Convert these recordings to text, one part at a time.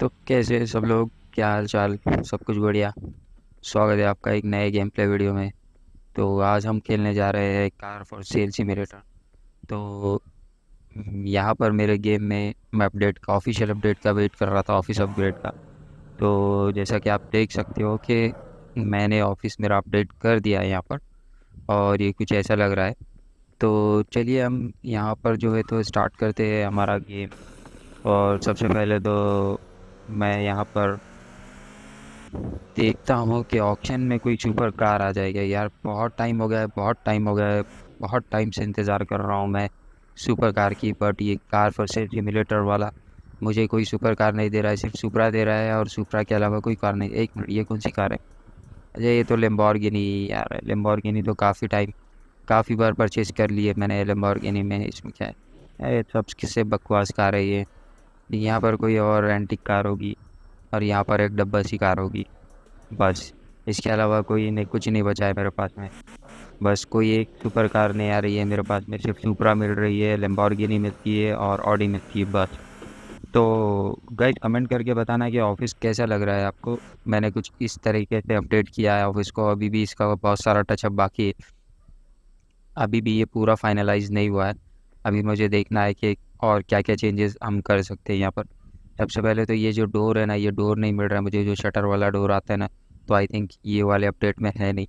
तो कैसे सब लोग क्या हाल चाल सब कुछ बढ़िया स्वागत है आपका एक नए गेम प्ले वीडियो में तो आज हम खेलने जा रहे हैं कार फॉर सेल सिमेरेटर तो यहाँ पर मेरे गेम में मैं अपडेट का ऑफिशियल अपडेट का वेट कर रहा था ऑफिस अपग्रेड का तो जैसा कि आप देख सकते हो कि मैंने ऑफिस मेरा अपडेट कर दिया है यहाँ पर और ये कुछ ऐसा लग रहा है तो चलिए हम यहाँ पर जो है तो स्टार्ट करते हैं हमारा गेम और सबसे पहले तो मैं यहाँ पर देखता हूँ कि ऑक्शन में कोई सुपर कार आ जाएगा यार बहुत टाइम हो गया है बहुत टाइम हो गया है बहुत टाइम से इंतज़ार कर रहा हूँ मैं सुपर कार की बट ये कार फर्स्ट सिमुलेटर वाला मुझे कोई सुपर कार नहीं दे रहा है सिर्फ सुपरा दे रहा है और सुपरा के अलावा कोई कार नहीं एक मिनट ये कौन सी कार है अरे ये तो लेम्बॉर्गिनी यार लेम्बॉर्गिनी तो काफ़ी टाइम काफ़ी बार परचेज़ कर लिए मैंने लेम्बॉर्गिनी में इसमें क्या है ये सब तो किससे बकवास कार है ये यहाँ पर कोई और एंटिक कार होगी और यहाँ पर एक डब्बा सी कार होगी बस इसके अलावा कोई नहीं कुछ नहीं बचा है मेरे पास में बस कोई एक सुपर कार नहीं आ रही है मेरे पास में सिर्फ सुपरा मिल रही है लेम्बॉर्गिनी मिलती है और ऑडी मिलती है बस तो गाइड कमेंट करके बताना कि ऑफिस कैसा लग रहा है आपको मैंने कुछ इस तरीके से अपडेट किया है ऑफिस को अभी भी इसका बहुत सारा टचअप बाकी है अभी भी ये पूरा फाइनलाइज नहीं हुआ है अभी मुझे देखना है कि और क्या क्या चेंजेस हम कर सकते हैं यहाँ पर सबसे पहले तो ये जो डोर है ना ये डोर नहीं मिल रहा है मुझे जो शटर वाला डोर आता है ना तो आई थिंक ये वाले अपडेट में है नहीं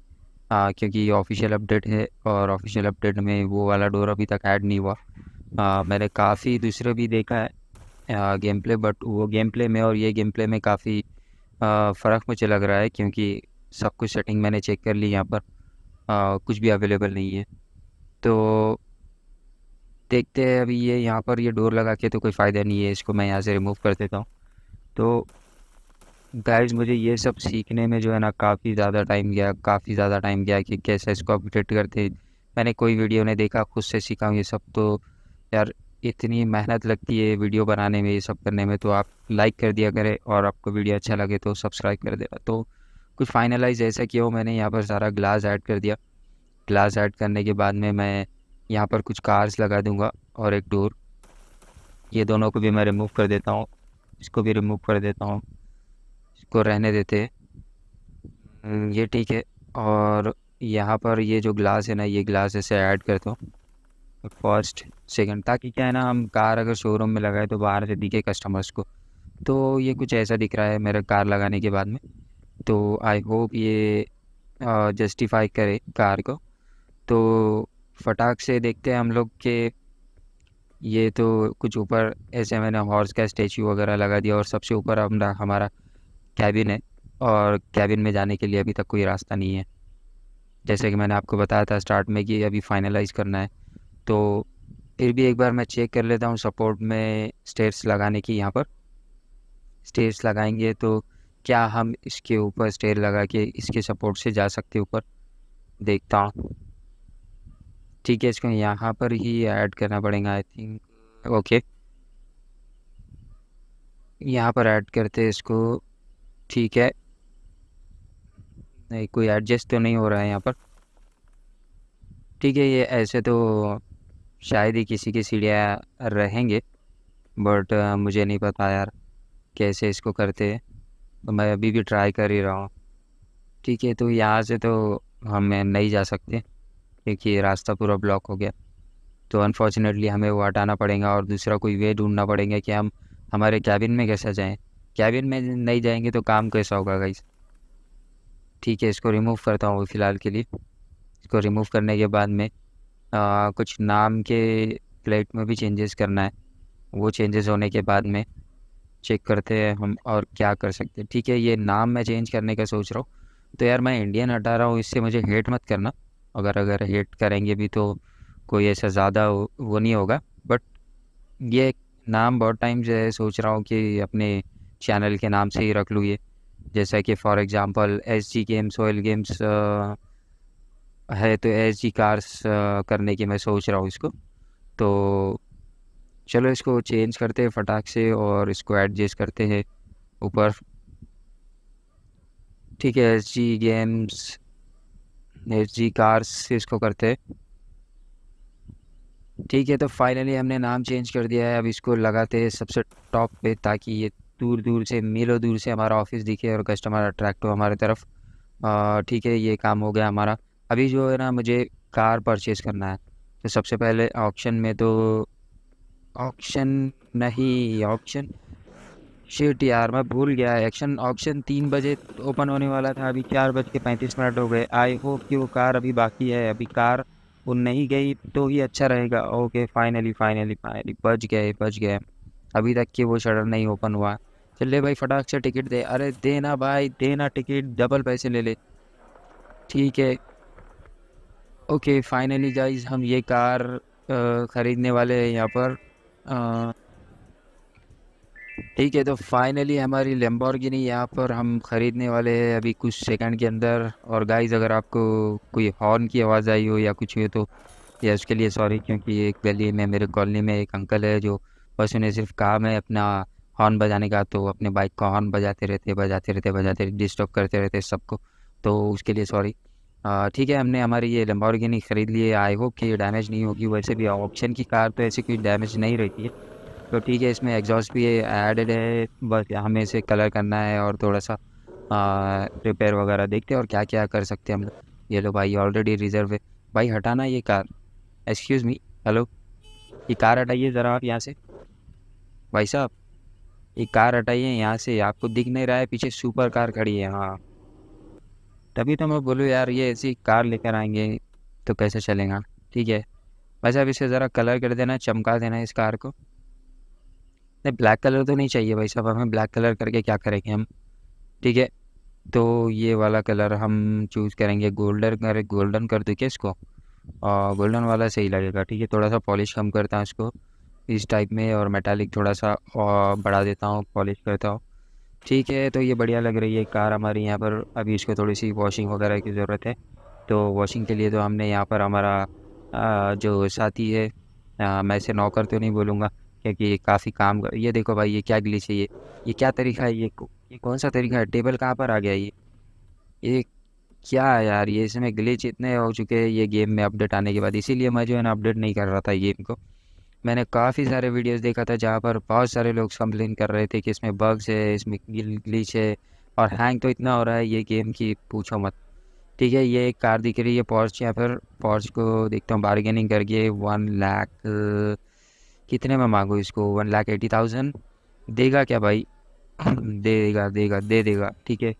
आ, क्योंकि ये ऑफिशियल अपडेट है और ऑफिशियल अपडेट में वो वाला डोर अभी तक ऐड नहीं हुआ आ, मैंने काफ़ी दूसरे भी देखा है गेम प्ले बट वो गेम प्ले में और ये गेम प्ले में काफ़ी फ़र्क मुझे लग रहा है क्योंकि सब कुछ सेटिंग मैंने चेक कर ली यहाँ पर आ, कुछ भी अवेलेबल नहीं है तो देखते हैं अभी ये यहाँ पर ये डोर लगा के तो कोई फ़ायदा नहीं है इसको मैं यहाँ से रिमूव कर देता हूँ तो गाइज मुझे ये सब सीखने में जो है ना काफ़ी ज़्यादा टाइम गया काफ़ी ज़्यादा टाइम गया कि कैसे इसको अपडेट करते मैंने कोई वीडियो नहीं देखा खुद से सीखा हूँ ये सब तो यार इतनी मेहनत लगती है वीडियो बनाने में ये सब करने में तो आप लाइक कर दिया करें और आपको वीडियो अच्छा लगे तो सब्सक्राइब कर देना तो कुछ फाइनलाइज ऐसा किया हो मैंने यहाँ पर सारा ग्लास ऐड कर दिया ग्लास ऐड करने के बाद में मैं यहाँ पर कुछ कार्स लगा दूंगा और एक डोर ये दोनों को भी मैं रिमूव कर देता हूँ इसको भी रिमूव कर देता हूँ इसको रहने देते हम्म, ये ठीक है और यहाँ पर ये जो ग्लास है ना ये ग्लास ऐसे ऐड करता हूँ फर्स्ट सेकंड ताकि क्या है ना हम कार अगर शोरूम में लगाए तो बाहर से दिखे कस्टमर्स को तो ये कुछ ऐसा दिख रहा है मेरा कार लगाने के बाद में तो आई होप ये जस्टिफाई करे कार को तो फटाक से देखते हैं हम लोग के ये तो कुछ ऊपर ऐसे मैंने हॉर्स का स्टैचू वगैरह लगा दिया और सबसे ऊपर हमारा हमारा कैबिन है और कैबिन में जाने के लिए अभी तक कोई रास्ता नहीं है जैसे कि मैंने आपको बताया था स्टार्ट में कि अभी फाइनलाइज करना है तो फिर भी एक बार मैं चेक कर लेता हूँ सपोर्ट में स्टेयर्स लगाने की यहाँ पर स्टेयर्स लगाएंगे तो क्या हम इसके ऊपर स्टेयर लगा के इसके सपोर्ट से जा सकते ऊपर देखता हूँ ठीक है इसको यहाँ पर ही ऐड करना पड़ेगा आई थिंक ओके यहाँ पर ऐड करते हैं इसको ठीक है नहीं कोई एडजस्ट तो नहीं हो रहा है यहाँ पर ठीक है ये ऐसे तो शायद ही किसी की सीढ़िया रहेंगे बट मुझे नहीं पता यार कैसे इसको करते हैं तो मैं अभी भी ट्राई कर ही रहा हूँ ठीक है तो यहाँ से तो हम नहीं जा सकते क्योंकि रास्ता पूरा ब्लॉक हो गया तो अनफॉर्चुनेटली हमें वो हटाना पड़ेगा और दूसरा कोई वे ढूंढना पड़ेगा कि हम हमारे कैबिन में कैसे जाएँ कैबिन में नहीं जाएंगे तो काम कैसा होगा गाइस ठीक है इसको रिमूव करता हूँ फ़िलहाल के लिए इसको रिमूव करने के बाद में आ, कुछ नाम के प्लेट में भी चेंजेस करना है वो चेंजेस होने के बाद में चेक करते हैं हम और क्या कर सकते हैं ठीक है ये नाम मैं चेंज करने का सोच रहा हूँ तो यार मैं इंडियन हटा रहा हूँ इससे मुझे हेट मत करना अगर अगर हेट करेंगे भी तो कोई ऐसा ज़्यादा वो नहीं होगा बट ये नाम बहुत टाइम से सोच रहा हूँ कि अपने चैनल के नाम से ही रख लूँ ये जैसा कि for example S G games oil games है तो एस जी कार्स करने की मैं सोच रहा हूँ इसको तो चलो इसको चेंज करते हैं फटाक से और इसको एडजस्ट करते हैं ऊपर ठीक है S G games F G cars से इसको करते ठीक है तो फाइनली हमने नाम चेंज कर दिया है अब इसको लगाते हैं सबसे टॉप पे ताकि ये दूर दूर से मीलों दूर से हमारा ऑफिस दिखे और कस्टमर अट्रैक्ट हो हमारे तरफ ठीक है ये काम हो गया हमारा अभी जो है ना मुझे कार परचेज़ करना है तो सबसे पहले ऑप्शन में तो ऑप्शन नहीं ऑप्शन शिट यार मैं भूल गया एक्शन ऑप्शन तीन बजे ओपन होने वाला था अभी चार बज के पैंतीस मिनट हो गए आई होप कि वो कार अभी बाकी है अभी कार वो नहीं गई तो ही अच्छा रहेगा ओके फाइनली फाइनली फाइनली बच गए बच गए अभी तक कि वो शटर नहीं ओपन हुआ चलिए भाई फटाक से टिकट दे अरे देना भाई देना टिकट डबल पैसे ले ले ठीक है ओके फाइनली जाइज हम ये कार ख़रीदने वाले हैं यहाँ पर आ, ठीक है तो फाइनली हमारी लेम्बॉर्गिनी यहाँ पर हम ख़रीदने वाले हैं अभी कुछ सेकंड के अंदर और गाइस अगर आपको कोई हॉर्न की आवाज़ आई हो या कुछ हो तो या उसके लिए सॉरी क्योंकि एक गली में मेरे कॉलोनी में एक अंकल है जो बस उन्हें सिर्फ काम है अपना हॉर्न बजाने का तो अपने बाइक का हॉर्न बजाते रहते बजाते रहते बजाते डिस्टर्ब करते रहते सबको तो उसके लिए सॉरी ठीक है हमने हमारी ये लेम्बॉर्गिनी ख़रीद ली है आई होप कि डैमेज नहीं होगी वैसे भी ऑप्शन की कार तो ऐसी कोई डैमेज नहीं रहती है तो ठीक है इसमें एग्जॉस्ट भी एडेड है बस हमें इसे कलर करना है और थोड़ा सा रिपेयर वगैरह देखते हैं और क्या क्या कर सकते हैं हम लोग ये लो भाई ऑलरेडी रिजर्व है भाई हटाना ये कार एक्सक्यूज़ मी हेलो ये कार हटाइए ज़रा आप यहाँ से भाई साहब ये कार हटाइए यहाँ से आपको दिख नहीं रहा है पीछे सुपर कार खड़ी है हाँ तभी तो मैं बोलूँ यार ये ऐसी कार लेकर आएंगे तो कैसे चलेगा ठीक है भाई साहब इसे ज़रा कलर कर देना चमका देना इस कार को नहीं ब्लैक कलर तो नहीं चाहिए भाई साहब हमें ब्लैक कलर करके क्या करेंगे हम ठीक है तो ये वाला कलर हम चूज़ करेंगे गोल्डन कर गोल्डन कर दूँ क्या इसको गोल्डन वाला सही लगेगा ठीक है थोड़ा सा पॉलिश कम करता हूँ इसको इस टाइप में और मेटालिक थोड़ा सा और बढ़ा देता हूँ पॉलिश करता हूँ ठीक है तो ये बढ़िया लग रही है कार हमारी यहाँ पर अभी इसको थोड़ी सी वॉशिंग वगैरह की ज़रूरत है तो वॉशिंग के लिए तो हमने यहाँ पर हमारा आ, जो साथी है आ, मैं इसे नौकर तो नहीं बोलूँगा क्योंकि ये काफ़ी काम कर ये देखो भाई ये क्या ग्लिच है ये ये क्या तरीका है ये ये कौन सा तरीका है टेबल कहाँ पर आ गया ये ये क्या है यार ये इसमें ग्लिच इतने हो चुके हैं ये गेम में अपडेट आने के बाद इसीलिए मैं जो है ना अपडेट नहीं कर रहा था गेम को मैंने काफ़ी सारे वीडियोज़ देखा था जहाँ पर बहुत सारे लोग कंप्लेन कर रहे थे कि इसमें बग्स है इसमें ग्लिच है और हैंग तो इतना हो रहा है ये गेम की पूछो मत ठीक है ये एक कार दिख रही है पॉर्च यहाँ पर पॉर्च को देखता हूँ बार्गेनिंग करके वन लाख कितने में मांगो इसको वन लाख एटी थाउजेंड देगा क्या भाई देगा देगा दे देगा ठीक है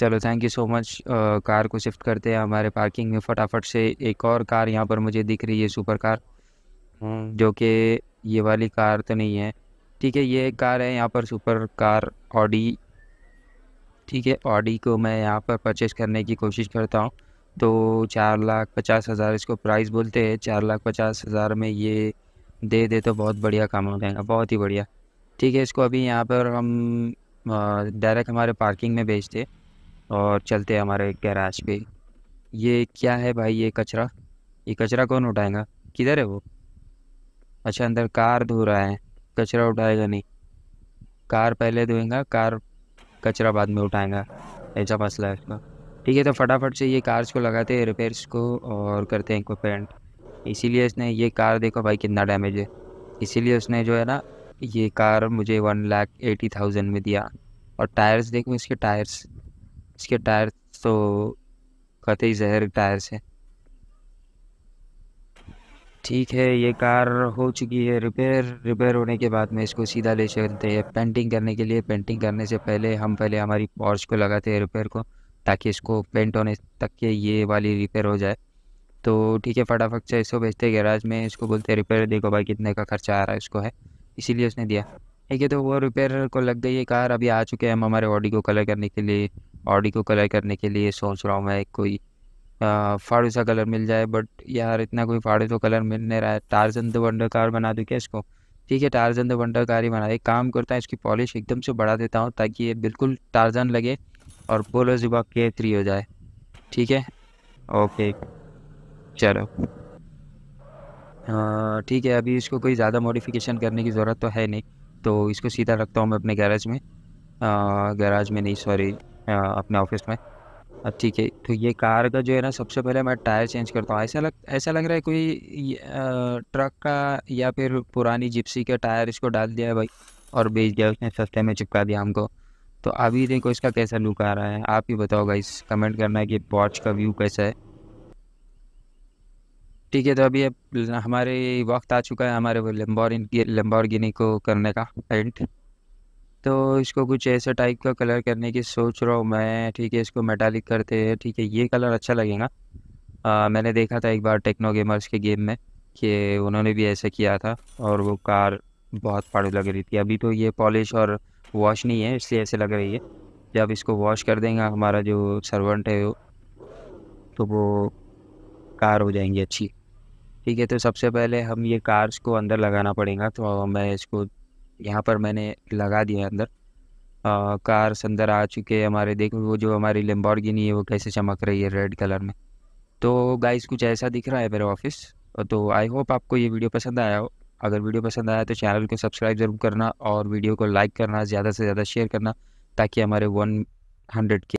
चलो thank you so much car को शिफ्ट करते हैं हमारे पार्किंग में फटाफट से एक और कार यहाँ पर मुझे दिख रही है सुपर कार हम्म। जो कि ये वाली कार तो नहीं है ठीक है ये कार है यहाँ पर सुपर कार ऑडी ठीक है ऑडी को मैं यहाँ पर परचेज़ करने की कोशिश करता हूँ तो चार लाख पचास हज़ार इसको प्राइस बोलते हैं चार लाख पचास हज़ार में ये दे दे तो बहुत बढ़िया काम हो जाएगा बहुत ही बढ़िया ठीक है इसको अभी यहाँ पर हम डायरेक्ट हमारे पार्किंग में भेजते और चलते हमारे गैराज पे ये क्या है भाई ये कचरा ये कचरा कौन उठाएगा किधर है वो अच्छा अंदर कार धो रहा है कचरा उठाएगा नहीं कार पहले धोएगा कार कचरा बाद में उठाएगा ऐसा मसला है इसका ठीक है तो फटाफट से ये कार्स को लगाते हैं रिपेयर्स को और करते हैं इनको पेंट इसीलिए इसने ये कार देखो भाई कितना डैमेज है इसीलिए उसने जो है ना ये कार मुझे वन लाख एटी थाउजेंड में दिया और टायर्स देखो इसके टायर्स इसके टायर्स तो ही जहर टायर्स है ठीक है ये कार हो चुकी है रिपेयर रिपेयर होने के बाद में इसको सीधा ले चलते हैं पेंटिंग करने के लिए पेंटिंग करने से पहले हम पहले हमारी पॉर्च को लगाते हैं रिपेयर को ताकि इसको पेंट होने तक के ये वाली रिपेयर हो जाए तो ठीक है फटाफट से इसको भेजते गैराज में इसको बोलते रिपेयर देखो भाई कितने का खर्चा आ रहा है इसको है इसीलिए उसने दिया ठीक है तो वो रिपेयर को लग गई है कार अभी आ चुके हैं हम हमारे ऑडी को कलर करने के लिए ऑडी को कलर करने के लिए सोच रहा हूँ मैं कोई फाड़ू सा कलर मिल जाए बट यार इतना कोई फाड़ू तो कलर मिल नहीं रहा है टारजन द वंडर कार बना दूँ क्या इसको ठीक है टारजन द वंडर कार ही बना एक काम करता है इसकी पॉलिश एकदम से बढ़ा देता हूँ ताकि ये बिल्कुल टारजन लगे और बोलो जुबा के थ्री हो जाए ठीक है ओके चलो हाँ, ठीक है अभी इसको कोई ज़्यादा मॉडिफिकेशन करने की ज़रूरत तो है नहीं तो इसको सीधा रखता हूँ मैं अपने गैराज में गैराज में नहीं सॉरी अपने ऑफिस में अब ठीक है तो ये कार का जो है ना सबसे पहले मैं टायर चेंज करता हूँ ऐसा लग ऐसा लग रहा है कोई ट्रक का या फिर पुरानी जिप्सी का टायर इसको डाल दिया है भाई और बेच दिया उसने सस्ते में चिपका दिया हमको तो अभी देखो इसका कैसा लुक आ रहा है आप ही बताओ भाई कमेंट करना है कि वॉच का व्यू कैसा है ठीक है तो अभी अब हमारे वक्त आ चुका है हमारे वो लम्बोरिन गिनी को करने का पेंट तो इसको कुछ ऐसे टाइप का कलर करने की सोच रहा हूँ मैं ठीक है इसको मेटालिक करते हैं ठीक है ये कलर अच्छा लगेगा मैंने देखा था एक बार टेक्नो गेमर्स के गेम में कि उन्होंने भी ऐसा किया था और वो कार बहुत फाड़ू लग रही थी अभी तो ये पॉलिश और वॉश नहीं है इसलिए ऐसे लग रही है जब इसको वॉश कर देंगे हमारा जो सर्वेंट है वो तो वो कार हो जाएंगी अच्छी ठीक है तो सबसे पहले हम ये कार्स को अंदर लगाना पड़ेगा तो मैं इसको यहाँ पर मैंने लगा दिया अंदर आ, कार्स अंदर आ चुके हैं हमारे देखो वो जो हमारी लेम्बॉर्गिनी है वो कैसे चमक रही है रेड कलर में तो गाइस कुछ ऐसा दिख रहा है मेरा ऑफिस तो आई होप आपको ये वीडियो पसंद आया हो अगर वीडियो पसंद आया तो चैनल को सब्सक्राइब ज़रूर करना और वीडियो को लाइक करना ज़्यादा से ज़्यादा शेयर करना ताकि हमारे वन हंड्रेड के